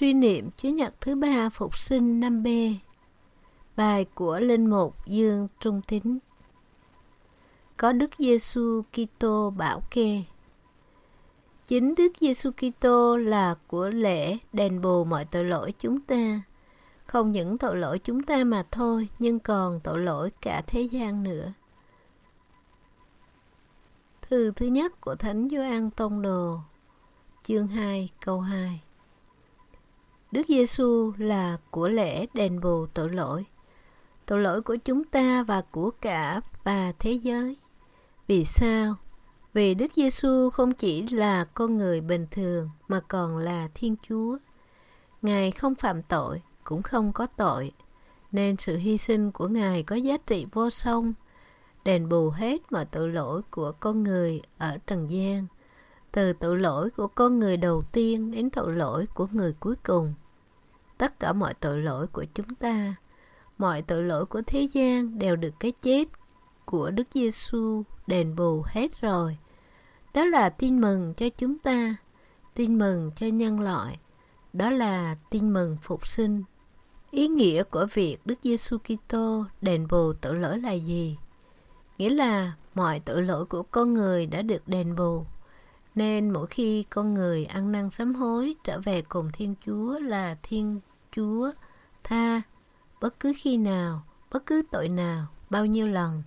Suy niệm Chúa Nhật thứ ba phục sinh năm b Bài của Linh Mục Dương Trung Thính Có Đức Giêsu Kitô bảo kê Chính Đức Giêsu Kitô là của lễ đền bù mọi tội lỗi chúng ta Không những tội lỗi chúng ta mà thôi Nhưng còn tội lỗi cả thế gian nữa Thư thứ nhất của Thánh Gioan Tông Đồ Chương 2 câu 2 Đức Giêsu là của lễ đền bù tội lỗi, tội lỗi của chúng ta và của cả và thế giới. Vì sao? Vì Đức Giêsu không chỉ là con người bình thường mà còn là Thiên Chúa. Ngài không phạm tội, cũng không có tội, nên sự hy sinh của Ngài có giá trị vô song, đền bù hết mọi tội lỗi của con người ở trần gian từ tội lỗi của con người đầu tiên đến tội lỗi của người cuối cùng tất cả mọi tội lỗi của chúng ta mọi tội lỗi của thế gian đều được cái chết của đức giêsu đền bù hết rồi đó là tin mừng cho chúng ta tin mừng cho nhân loại đó là tin mừng phục sinh ý nghĩa của việc đức giêsu kitô đền bù tội lỗi là gì nghĩa là mọi tội lỗi của con người đã được đền bù nên mỗi khi con người ăn năn sám hối trở về cùng Thiên Chúa là Thiên Chúa tha bất cứ khi nào, bất cứ tội nào, bao nhiêu lần.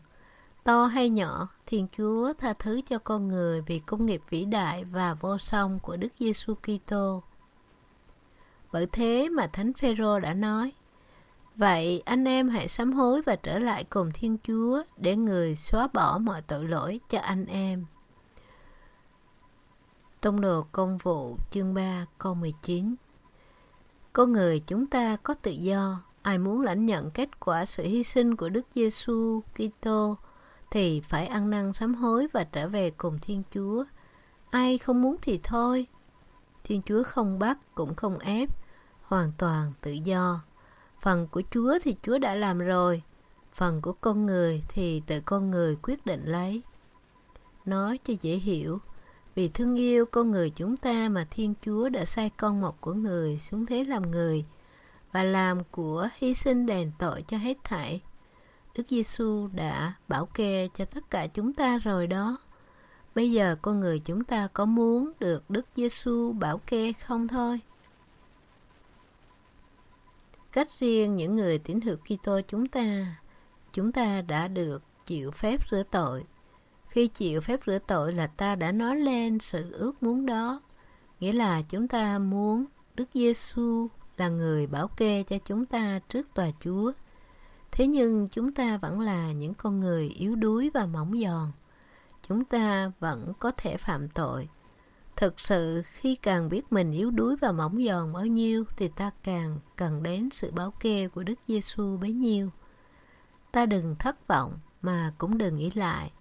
To hay nhỏ, Thiên Chúa tha thứ cho con người vì công nghiệp vĩ đại và vô song của Đức Giêsu Kitô. Bởi thế mà Thánh Phêrô đã nói: Vậy anh em hãy sám hối và trở lại cùng Thiên Chúa để người xóa bỏ mọi tội lỗi cho anh em. Tông đồ công vụ chương 3 câu 19 Có người chúng ta có tự do, ai muốn lãnh nhận kết quả sự hy sinh của Đức Giêsu Kitô thì phải ăn năn sám hối và trở về cùng Thiên Chúa. Ai không muốn thì thôi. Thiên Chúa không bắt cũng không ép, hoàn toàn tự do. Phần của Chúa thì Chúa đã làm rồi, phần của con người thì tự con người quyết định lấy. Nói cho dễ hiểu, vì thương yêu con người chúng ta mà Thiên Chúa đã sai con một của người xuống thế làm người và làm của hy sinh đền tội cho hết thảy. Đức Giêsu đã bảo kê cho tất cả chúng ta rồi đó. Bây giờ con người chúng ta có muốn được Đức Giêsu bảo kê không thôi? Cách riêng những người tín hữu Kitô chúng ta, chúng ta đã được chịu phép rửa tội khi chịu phép rửa tội là ta đã nói lên sự ước muốn đó. Nghĩa là chúng ta muốn Đức Giêsu là người bảo kê cho chúng ta trước tòa Chúa. Thế nhưng chúng ta vẫn là những con người yếu đuối và mỏng giòn. Chúng ta vẫn có thể phạm tội. Thực sự khi càng biết mình yếu đuối và mỏng giòn bao nhiêu thì ta càng cần đến sự bảo kê của Đức Giêsu bấy nhiêu. Ta đừng thất vọng mà cũng đừng nghĩ lại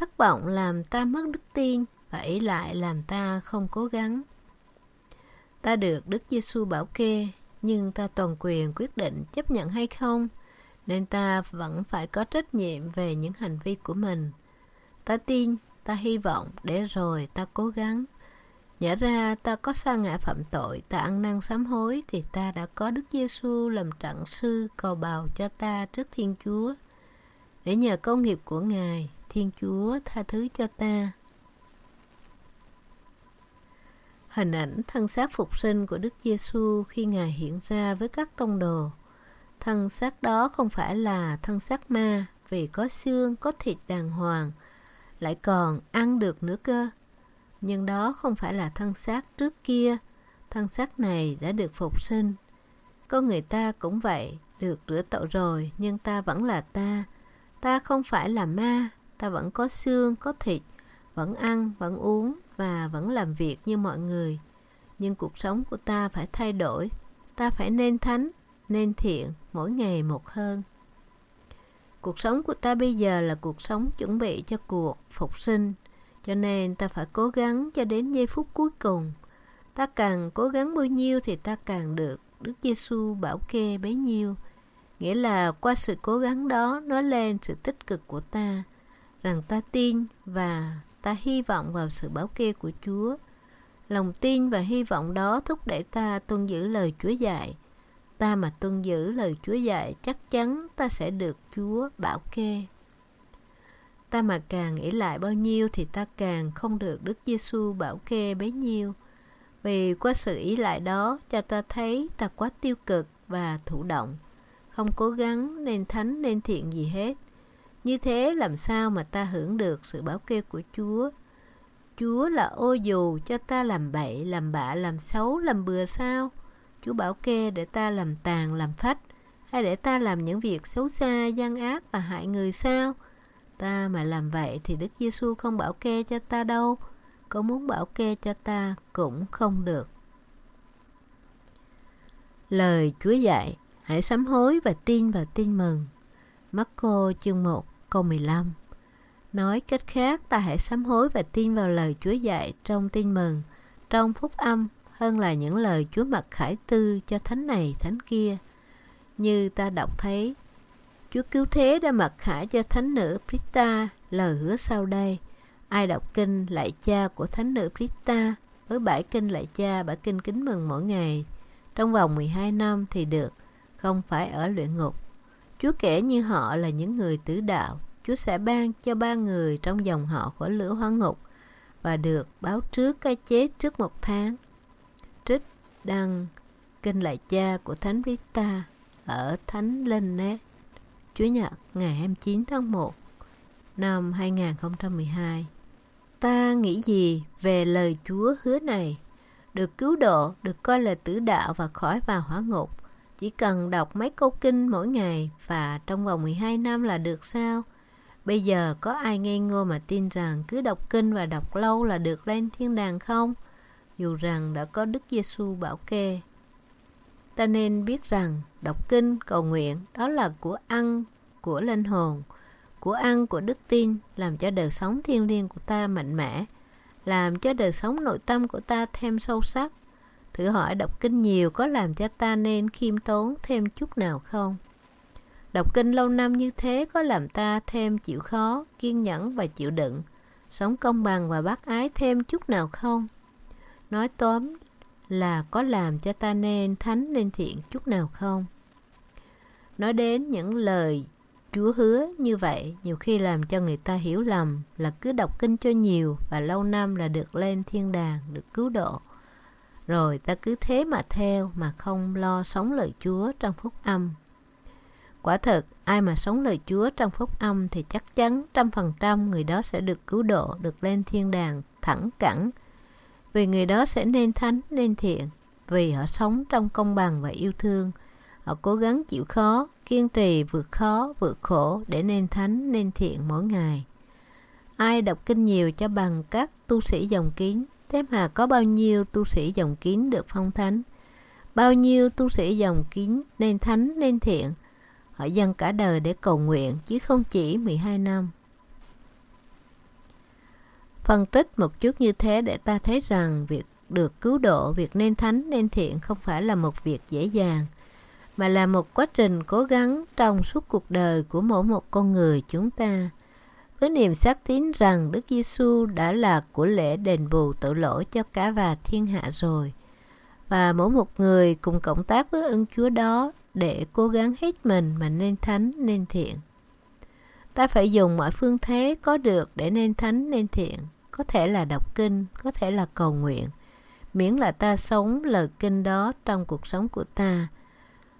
thất vọng làm ta mất đức tin và ý lại làm ta không cố gắng ta được đức giêsu bảo kê nhưng ta toàn quyền quyết định chấp nhận hay không nên ta vẫn phải có trách nhiệm về những hành vi của mình ta tin ta hy vọng để rồi ta cố gắng nhớ ra ta có sa ngã phạm tội ta ăn năn sám hối thì ta đã có đức giêsu làm trận sư cầu bào cho ta trước thiên chúa để nhờ công nghiệp của Ngài, Thiên Chúa tha thứ cho ta. Hình ảnh thân xác phục sinh của Đức Giêsu khi Ngài hiện ra với các tông đồ. Thân xác đó không phải là thân xác ma vì có xương, có thịt đàng hoàng, lại còn ăn được nữa cơ. Nhưng đó không phải là thân xác trước kia, thân xác này đã được phục sinh. con người ta cũng vậy, được rửa tội rồi nhưng ta vẫn là ta, ta không phải là ma ta vẫn có xương có thịt vẫn ăn vẫn uống và vẫn làm việc như mọi người nhưng cuộc sống của ta phải thay đổi ta phải nên thánh nên thiện mỗi ngày một hơn cuộc sống của ta bây giờ là cuộc sống chuẩn bị cho cuộc phục sinh cho nên ta phải cố gắng cho đến giây phút cuối cùng ta càng cố gắng bao nhiêu thì ta càng được đức giêsu bảo kê bấy nhiêu nghĩa là qua sự cố gắng đó nói lên sự tích cực của ta rằng ta tin và ta hy vọng vào sự bảo kê của chúa lòng tin và hy vọng đó thúc đẩy ta tuân giữ lời chúa dạy ta mà tuân giữ lời chúa dạy chắc chắn ta sẽ được chúa bảo kê ta mà càng nghĩ lại bao nhiêu thì ta càng không được đức giêsu bảo kê bấy nhiêu vì qua sự ý lại đó cho ta thấy ta quá tiêu cực và thụ động không cố gắng nên thánh nên thiện gì hết. Như thế làm sao mà ta hưởng được sự bảo kê của Chúa? Chúa là ô dù cho ta làm bậy, làm bạ, làm xấu, làm bừa sao? Chúa bảo kê để ta làm tàn, làm phách, hay để ta làm những việc xấu xa, gian ác và hại người sao? Ta mà làm vậy thì Đức Giêsu không bảo kê cho ta đâu. Có muốn bảo kê cho ta cũng không được. Lời Chúa dạy Hãy sám hối và tin vào tin mừng. Marco chương 1 câu 15 Nói cách khác, ta hãy sám hối và tin vào lời Chúa dạy trong tin mừng, trong phúc âm hơn là những lời Chúa mặc khải tư cho thánh này thánh kia. Như ta đọc thấy, Chúa cứu thế đã mặc khải cho thánh nữ Prita lời hứa sau đây. Ai đọc kinh lại cha của thánh nữ Prita với bãi kinh lại cha bãi kinh kính mừng mỗi ngày trong vòng 12 năm thì được không phải ở luyện ngục. Chúa kể như họ là những người tử đạo, Chúa sẽ ban cho ba người trong dòng họ của lửa hoa ngục và được báo trước cái chết trước một tháng. Trích đăng kinh lại cha của Thánh Rita ở Thánh Linh Nét, Chúa Nhật ngày 29 tháng 1 năm 2012. Ta nghĩ gì về lời Chúa hứa này? Được cứu độ, được coi là tử đạo và khỏi vào hỏa ngục chỉ cần đọc mấy câu kinh mỗi ngày và trong vòng 12 năm là được sao? Bây giờ có ai ngây ngô mà tin rằng cứ đọc kinh và đọc lâu là được lên thiên đàng không? Dù rằng đã có Đức Giêsu bảo kê. Ta nên biết rằng đọc kinh, cầu nguyện đó là của ăn của linh hồn, của ăn của đức tin làm cho đời sống thiên liêng của ta mạnh mẽ, làm cho đời sống nội tâm của ta thêm sâu sắc Thử hỏi đọc kinh nhiều có làm cho ta nên khiêm tốn thêm chút nào không? Đọc kinh lâu năm như thế có làm ta thêm chịu khó, kiên nhẫn và chịu đựng, sống công bằng và bác ái thêm chút nào không? Nói tóm là có làm cho ta nên thánh nên thiện chút nào không? Nói đến những lời Chúa hứa như vậy nhiều khi làm cho người ta hiểu lầm là cứ đọc kinh cho nhiều và lâu năm là được lên thiên đàng, được cứu độ. Rồi ta cứ thế mà theo mà không lo sống lời Chúa trong phúc âm. Quả thật, ai mà sống lời Chúa trong phúc âm thì chắc chắn trăm phần trăm người đó sẽ được cứu độ, được lên thiên đàng thẳng cẳng. Vì người đó sẽ nên thánh, nên thiện, vì họ sống trong công bằng và yêu thương. Họ cố gắng chịu khó, kiên trì vượt khó, vượt khổ để nên thánh, nên thiện mỗi ngày. Ai đọc kinh nhiều cho bằng các tu sĩ dòng kiến Thế mà có bao nhiêu tu sĩ dòng kín được phong thánh Bao nhiêu tu sĩ dòng kín nên thánh nên thiện Họ dâng cả đời để cầu nguyện chứ không chỉ 12 năm Phân tích một chút như thế để ta thấy rằng việc được cứu độ, việc nên thánh nên thiện không phải là một việc dễ dàng mà là một quá trình cố gắng trong suốt cuộc đời của mỗi một con người chúng ta với niềm xác tín rằng Đức Giêsu đã là của lễ đền bù tội lỗi cho cả và thiên hạ rồi. Và mỗi một người cùng cộng tác với ơn Chúa đó để cố gắng hết mình mà nên thánh nên thiện. Ta phải dùng mọi phương thế có được để nên thánh nên thiện, có thể là đọc kinh, có thể là cầu nguyện, miễn là ta sống lời kinh đó trong cuộc sống của ta,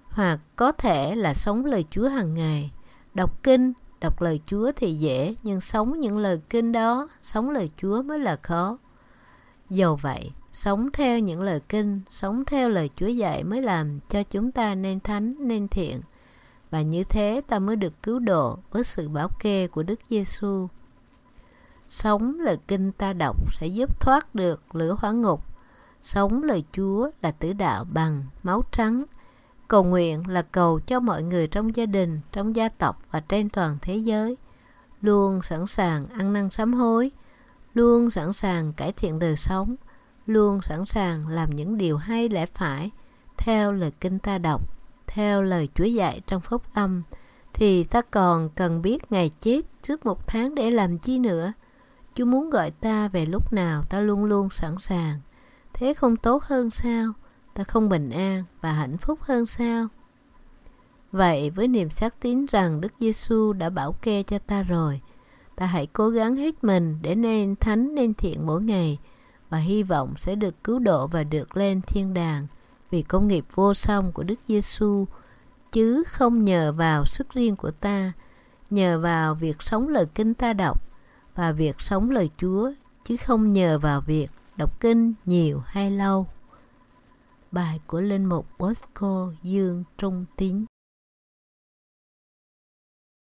hoặc có thể là sống lời Chúa hàng ngày, đọc kinh Đọc lời Chúa thì dễ, nhưng sống những lời kinh đó, sống lời Chúa mới là khó. Dầu vậy, sống theo những lời kinh, sống theo lời Chúa dạy mới làm cho chúng ta nên thánh, nên thiện. Và như thế ta mới được cứu độ với sự bảo kê của Đức Giêsu. Sống lời kinh ta đọc sẽ giúp thoát được lửa hỏa ngục. Sống lời Chúa là tử đạo bằng máu trắng, Cầu nguyện là cầu cho mọi người trong gia đình, trong gia tộc và trên toàn thế giới luôn sẵn sàng ăn năn sám hối, luôn sẵn sàng cải thiện đời sống, luôn sẵn sàng làm những điều hay lẽ phải theo lời kinh ta đọc, theo lời Chúa dạy trong phúc âm thì ta còn cần biết ngày chết trước một tháng để làm chi nữa. Chúa muốn gọi ta về lúc nào ta luôn luôn sẵn sàng. Thế không tốt hơn sao? ta không bình an và hạnh phúc hơn sao? Vậy với niềm xác tín rằng Đức Giêsu đã bảo kê cho ta rồi, ta hãy cố gắng hết mình để nên thánh nên thiện mỗi ngày và hy vọng sẽ được cứu độ và được lên thiên đàng vì công nghiệp vô song của Đức Giêsu chứ không nhờ vào sức riêng của ta, nhờ vào việc sống lời kinh ta đọc và việc sống lời Chúa chứ không nhờ vào việc đọc kinh nhiều hay lâu bài của linh mục Bosco Dương Trung Tín.